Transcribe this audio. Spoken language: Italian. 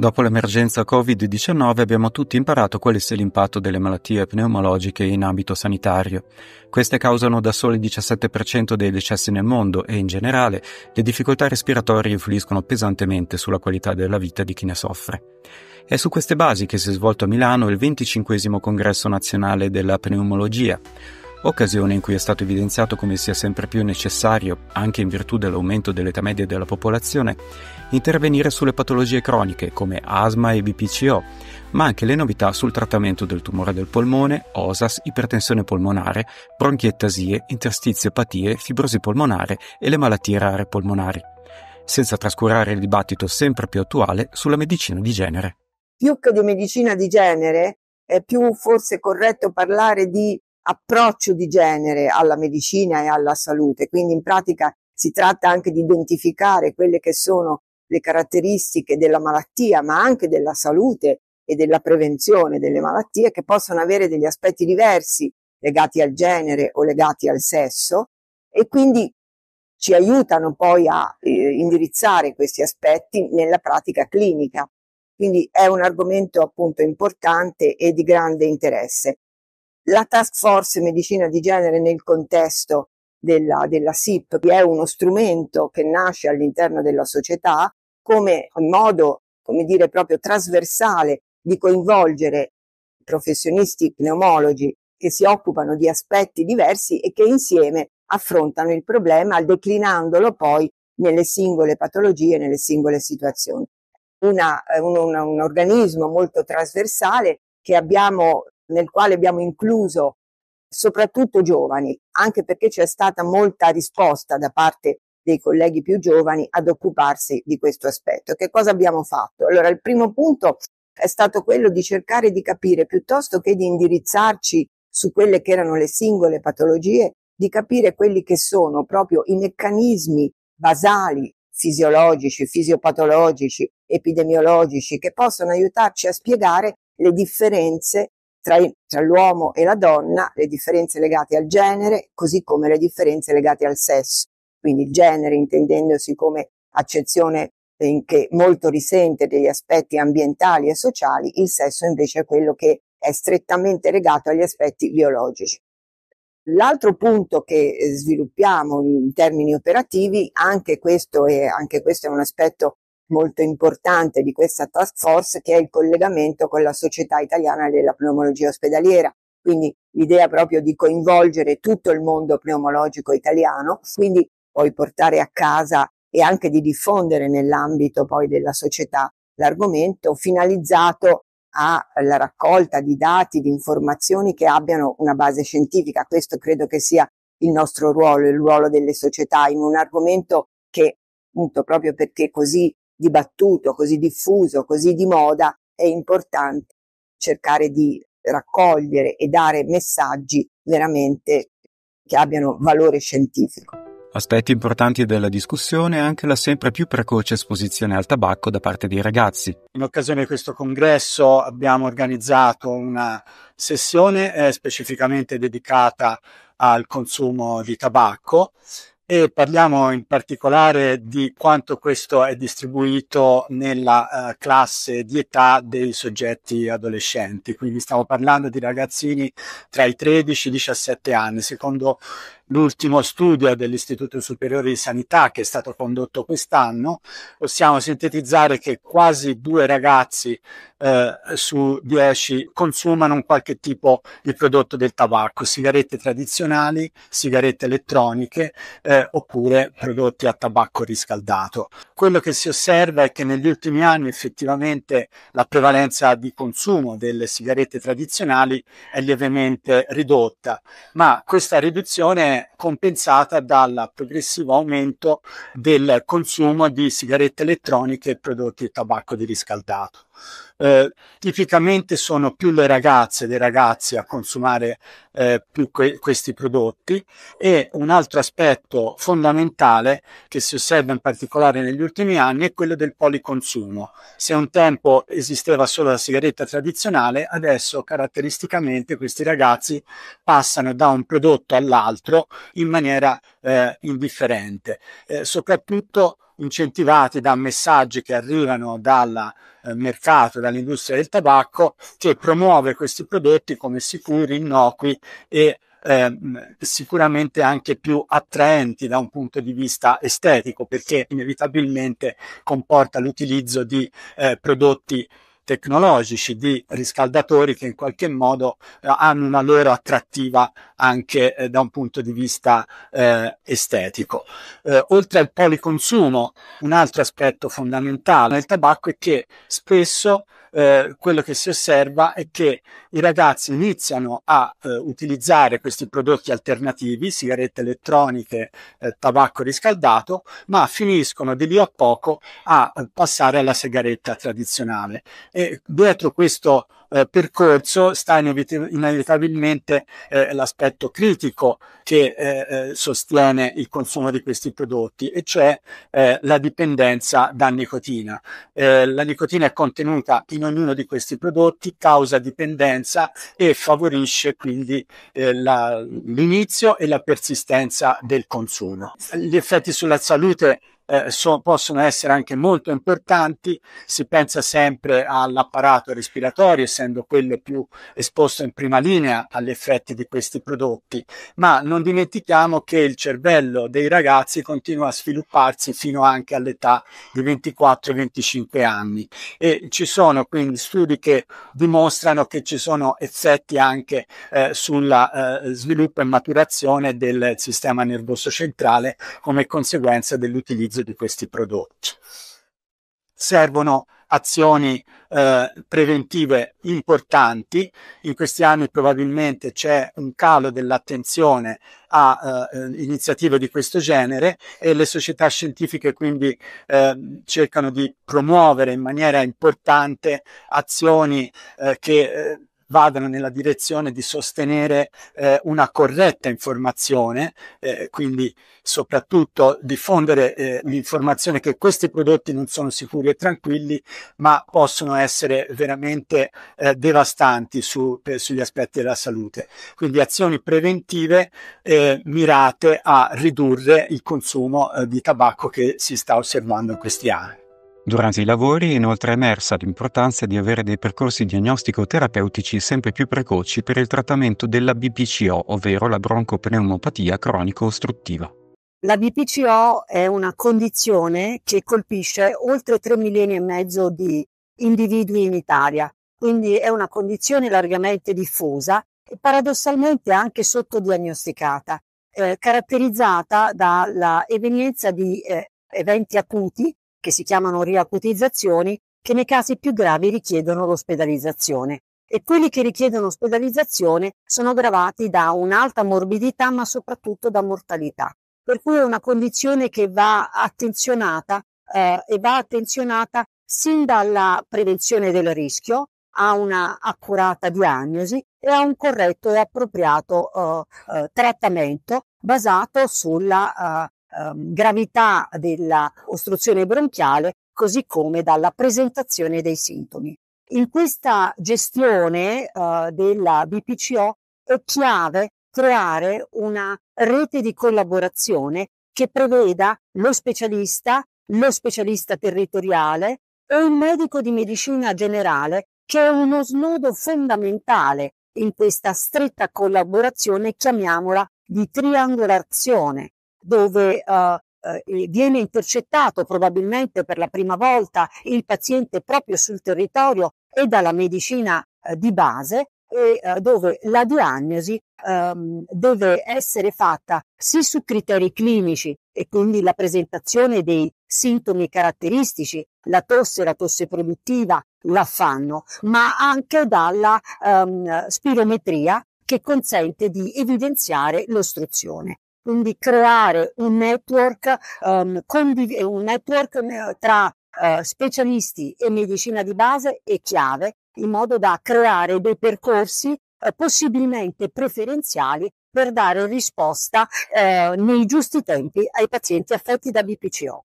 Dopo l'emergenza Covid-19 abbiamo tutti imparato qual sia l'impatto delle malattie pneumologiche in ambito sanitario. Queste causano da soli il 17% dei decessi nel mondo e in generale le difficoltà respiratorie influiscono pesantemente sulla qualità della vita di chi ne soffre. È su queste basi che si è svolto a Milano il 25 congresso nazionale della pneumologia occasione in cui è stato evidenziato come sia sempre più necessario, anche in virtù dell'aumento dell'età media della popolazione, intervenire sulle patologie croniche come asma e BPCO, ma anche le novità sul trattamento del tumore del polmone, OSAS, ipertensione polmonare, bronchiettasie, interstiziopatie, fibrosi polmonare e le malattie rare polmonari, senza trascurare il dibattito sempre più attuale sulla medicina di genere. Più che di medicina di genere, è più forse corretto parlare di approccio di genere alla medicina e alla salute, quindi in pratica si tratta anche di identificare quelle che sono le caratteristiche della malattia, ma anche della salute e della prevenzione delle malattie che possono avere degli aspetti diversi legati al genere o legati al sesso e quindi ci aiutano poi a eh, indirizzare questi aspetti nella pratica clinica. Quindi è un argomento appunto importante e di grande interesse. La task force medicina di genere nel contesto della, della SIP è uno strumento che nasce all'interno della società come modo, come dire, proprio trasversale di coinvolgere professionisti pneumologi che si occupano di aspetti diversi e che insieme affrontano il problema declinandolo poi nelle singole patologie, nelle singole situazioni. Una, eh, un, un, un organismo molto trasversale che abbiamo nel quale abbiamo incluso soprattutto giovani, anche perché c'è stata molta risposta da parte dei colleghi più giovani ad occuparsi di questo aspetto. Che cosa abbiamo fatto? Allora, il primo punto è stato quello di cercare di capire, piuttosto che di indirizzarci su quelle che erano le singole patologie, di capire quelli che sono proprio i meccanismi basali, fisiologici, fisiopatologici, epidemiologici, che possono aiutarci a spiegare le differenze tra, tra l'uomo e la donna, le differenze legate al genere, così come le differenze legate al sesso. Quindi il genere intendendosi come accezione in eh, che molto risente degli aspetti ambientali e sociali, il sesso invece è quello che è strettamente legato agli aspetti biologici. L'altro punto che eh, sviluppiamo in termini operativi, anche questo, è, anche questo è un aspetto molto importante di questa task force che è il collegamento con la società italiana della pneumologia ospedaliera. Quindi l'idea proprio di coinvolgere tutto il mondo pneumologico italiano, quindi poi portare a casa e anche di diffondere nell'ambito poi della società l'argomento finalizzato alla raccolta di dati, di informazioni che abbiano una base scientifica. Questo credo che sia il nostro ruolo, il ruolo delle società in un argomento che appunto proprio perché così dibattuto, così diffuso, così di moda, è importante cercare di raccogliere e dare messaggi veramente che abbiano valore scientifico. Aspetti importanti della discussione è anche la sempre più precoce esposizione al tabacco da parte dei ragazzi. In occasione di questo congresso abbiamo organizzato una sessione eh, specificamente dedicata al consumo di tabacco e parliamo in particolare di quanto questo è distribuito nella eh, classe di età dei soggetti adolescenti, quindi stiamo parlando di ragazzini tra i 13 e i 17 anni, secondo l'ultimo studio dell'Istituto Superiore di Sanità che è stato condotto quest'anno, possiamo sintetizzare che quasi due ragazzi eh, su dieci consumano un qualche tipo di prodotto del tabacco, sigarette tradizionali, sigarette elettroniche eh, oppure prodotti a tabacco riscaldato. Quello che si osserva è che negli ultimi anni effettivamente la prevalenza di consumo delle sigarette tradizionali è lievemente ridotta, ma questa riduzione è compensata dal progressivo aumento del consumo di sigarette elettroniche e prodotti di tabacco di riscaldato. Eh, tipicamente sono più le ragazze dei ragazzi a consumare eh, più que- questi prodotti e un altro aspetto fondamentale che si osserva in particolare negli ultimi anni è quello del policonsumo. Se un tempo esisteva solo la sigaretta tradizionale, adesso caratteristicamente questi ragazzi passano da un prodotto all'altro in maniera eh, indifferente, eh, soprattutto incentivati da messaggi che arrivano dal eh, mercato, dall'industria del tabacco, che cioè promuove questi prodotti come sicuri, innocui e eh, sicuramente anche più attraenti da un punto di vista estetico, perché inevitabilmente comporta l'utilizzo di eh, prodotti tecnologici, di riscaldatori che in qualche modo eh, hanno una loro attrattiva anche eh, da un punto di vista eh, estetico. Eh, oltre al policonsumo, un altro aspetto fondamentale nel tabacco è che spesso eh, quello che si osserva è che i ragazzi iniziano a eh, utilizzare questi prodotti alternativi, sigarette elettroniche, eh, tabacco riscaldato, ma finiscono di lì a poco a eh, passare alla sigaretta tradizionale. E dietro questo eh, percorso sta inevitabilmente eh, l'aspetto critico che eh, eh, sostiene il consumo di questi prodotti, e cioè eh, la dipendenza da nicotina. Eh, la nicotina è contenuta in ognuno di questi prodotti, causa dipendenza e favorisce quindi la, l'inizio e la persistenza del consumo. Gli effetti sulla salute eh, so, possono essere anche molto importanti. Si pensa sempre all'apparato respiratorio, essendo quello più esposto in prima linea agli effetti di questi prodotti, ma non dimentichiamo che il cervello dei ragazzi continua a svilupparsi fino anche all'età di 24-25 anni e ci sono quindi studi che dimostrano che ci sono effetti anche eh, sulla eh, sviluppo e maturazione del sistema nervoso centrale come conseguenza dell'utilizzo l'uso di questi prodotti. Servono azioni eh, preventive importanti. In questi anni probabilmente c'è un calo dell'attenzione a eh, iniziative di questo genere e le società scientifiche quindi eh, cercano di promuovere in maniera importante azioni eh, che eh, vadano nella direzione di sostenere eh, una corretta informazione, eh, quindi soprattutto diffondere eh, l'informazione che questi prodotti non sono sicuri e tranquilli, ma possono essere veramente eh, devastanti su, per, sugli aspetti della salute. Quindi azioni preventive eh, mirate a ridurre il consumo eh, di tabacco che si sta osservando in questi anni. Durante i lavori è inoltre emersa l'importanza di avere dei percorsi diagnostico-terapeutici sempre più precoci per il trattamento della BPCO, ovvero la broncopneumopatia cronico-ostruttiva. La BPCO è una condizione che colpisce oltre 3 milioni e mezzo di individui in Italia, quindi è una condizione largamente diffusa e paradossalmente anche sottodiagnosticata, eh, caratterizzata dalla evenienza di eh, eventi acuti che si chiamano riacutizzazioni, che nei casi più gravi richiedono l'ospedalizzazione. E quelli che richiedono ospedalizzazione sono gravati da un'alta morbidità, ma soprattutto da mortalità. Per cui è una condizione che va attenzionata eh, e va attenzionata sin dalla prevenzione del rischio a una accurata diagnosi e a un corretto e appropriato eh, eh, trattamento basato sulla eh, ehm, gravità dell'ostruzione bronchiale, così come dalla presentazione dei sintomi. In questa gestione eh, della BPCO è chiave creare una rete di collaborazione che preveda lo specialista, lo specialista territoriale e il medico di medicina generale, che è uno snodo fondamentale in questa stretta collaborazione, chiamiamola di triangolazione dove eh, eh viene intercettato probabilmente per la prima volta il paziente proprio sul territorio e dalla medicina eh, di base e eh, dove la diagnosi ehm, deve essere fatta sì su criteri clinici e quindi la presentazione dei sintomi caratteristici, la tosse, la tosse produttiva, l'affanno, ma anche dalla ehm, spirometria che consente di evidenziare l'ostruzione quindi creare un network, um, ehm, condiv- un network eh, tra uh, specialisti e medicina di base è chiave, in modo da creare dei percorsi uh, possibilmente preferenziali per dare risposta uh, nei giusti tempi ai pazienti affetti da BPCO.